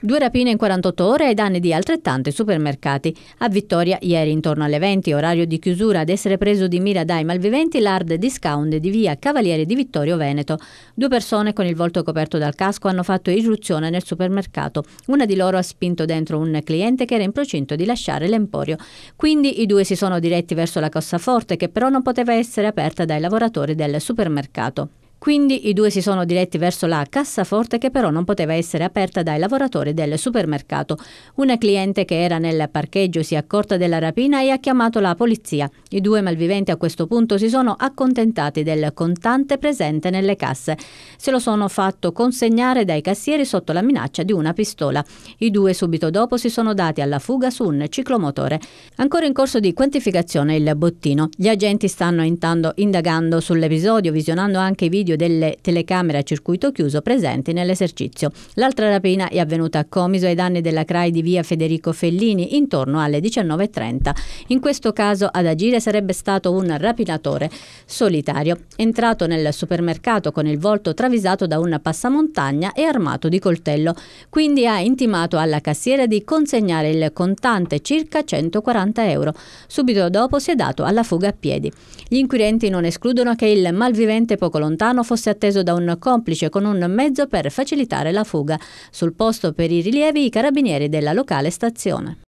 Due rapine in 48 ore ai danni di altrettanti supermercati. A Vittoria, ieri intorno alle 20, orario di chiusura, ad essere preso di mira dai malviventi l'hard discount di via Cavaliere di Vittorio Veneto. Due persone con il volto coperto dal casco hanno fatto irruzione nel supermercato. Una di loro ha spinto dentro un cliente che era in procinto di lasciare l'emporio. Quindi i due si sono diretti verso la cassaforte, che però non poteva essere aperta dai lavoratori del supermercato. Quindi i due si sono diretti verso la cassaforte che però non poteva essere aperta dai lavoratori del supermercato. Una cliente che era nel parcheggio si è accorta della rapina e ha chiamato la polizia. I due malviventi a questo punto si sono accontentati del contante presente nelle casse. Se lo sono fatto consegnare dai cassieri sotto la minaccia di una pistola. I due subito dopo si sono dati alla fuga su un ciclomotore. Ancora in corso di quantificazione il bottino. Gli agenti stanno intanto indagando sull'episodio, visionando anche i video video delle telecamere a circuito chiuso presenti nell'esercizio. L'altra rapina è avvenuta a Comiso ai danni della CRAI di via Federico Fellini intorno alle 19.30. In questo caso ad agire sarebbe stato un rapinatore solitario, entrato nel supermercato con il volto travisato da un passamontagna e armato di coltello. Quindi ha intimato alla cassiera di consegnare il contante circa 140 euro. Subito dopo si è dato alla fuga a piedi. Gli inquirenti non escludono che il malvivente poco lontano Romano fosse atteso da un complice con un mezzo per facilitare la fuga. Sul posto per i rilievi i carabinieri della locale stazione.